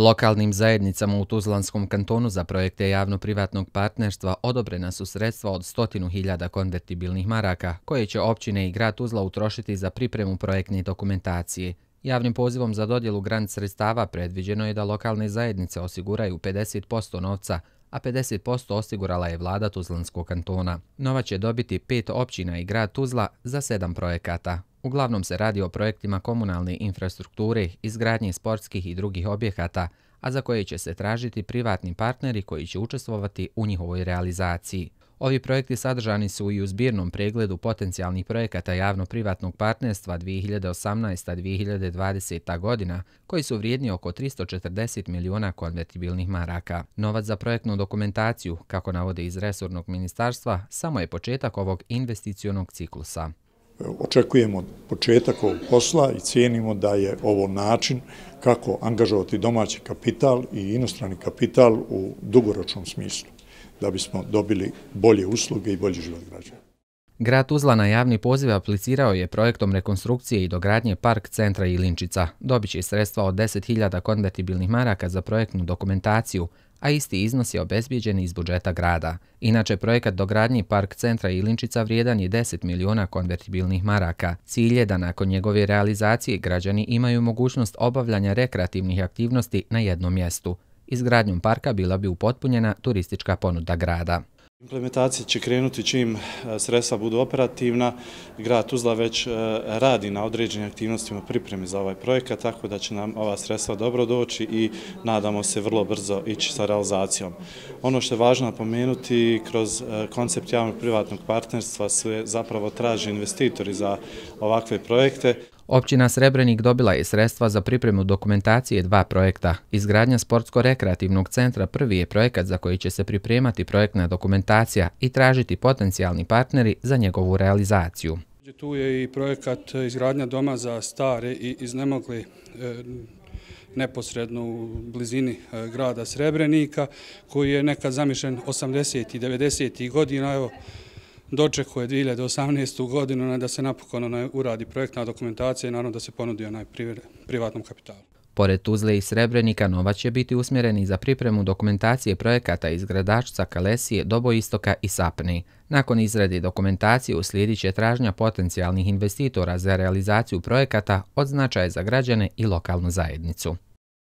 Lokalnim zajednicama u Tuzlanskom kantonu za projekte javno-privatnog partnerstva odobrena su sredstva od 100.000 konvertibilnih maraka, koje će općine i grad Tuzla utrošiti za pripremu projektne dokumentacije. Javnim pozivom za dodjelu grant sredstava predviđeno je da lokalne zajednice osiguraju 50% novca, a 50% osigurala je vlada Tuzlanskog kantona. Nova će dobiti pet općina i grad Tuzla za sedam projekata. Uglavnom se radi o projektima komunalne infrastrukture, izgradnje sportskih i drugih objekata, a za koje će se tražiti privatni partneri koji će učestvovati u njihovoj realizaciji. Ovi projekti sadržani su i u zbirnom pregledu potencijalnih projekata javno-privatnog partnerstva 2018-2020. godina, koji su vrijedni oko 340 milijuna konvertibilnih maraka. Novac za projektnu dokumentaciju, kako navode iz Resurnog ministarstva, samo je početak ovog investicijonog ciklusa očekujemo početak ovog posla i cijenimo da je ovo način kako angažovati domaći kapital i inostrani kapital u dugoročnom smislu da bismo dobili bolje usluge i bolji život građana. Grad Tuzla na javni poziv aplicirao je projektom rekonstrukcije i dogradnje park centra Ilinčica. Dobit će sredstva od 10.000 konvertibilnih maraka za projektnu dokumentaciju, a isti iznos je obezbijeđen iz budžeta grada. Inače, projekat dogradnji Park centra Ilinčica vrijedan je 10 miliona konvertibilnih maraka. Cilj je da nakon njegove realizacije građani imaju mogućnost obavljanja rekreativnih aktivnosti na jednom mjestu. Izgradnjom parka bila bi upotpunjena turistička ponuda grada. Implementacija će krenuti čim e, sredstva budu operativna. Grad Tuzla već e, radi na određenim aktivnostima pripremi za ovaj projekat, tako da će nam ova sredstva dobro doći i nadamo se vrlo brzo ići sa realizacijom. Ono što je važno napomenuti, kroz e, koncept javnog privatnog partnerstva se zapravo traži investitori za ovakve projekte. Općina Srebrenik dobila je sredstva za pripremu dokumentacije dva projekta. Izgradnja sportsko-rekreativnog centra prvi je projekat za koji će se pripremati projektna dokumentacija i tražiti potencijalni partneri za njegovu realizaciju. Tu je i projekat izgradnja doma za stare i iznemogli e, neposredno u blizini e, grada Srebrenika koji je nekad zamišljen 80. i 90. godina. Evo, dočekuje 2018. godinu da se napokon uradi projektna dokumentacija i naravno da se ponudi onaj privatnom kapitalu. Pored Tuzle i Srebrenika, Nova će biti usmjereni za pripremu dokumentacije projekata iz gradačca Kalesije, Doboistoka i Sapni. Nakon izrede dokumentacije uslijedit će tražnja potencijalnih investitora za realizaciju projekata od značaja za građane i lokalnu zajednicu.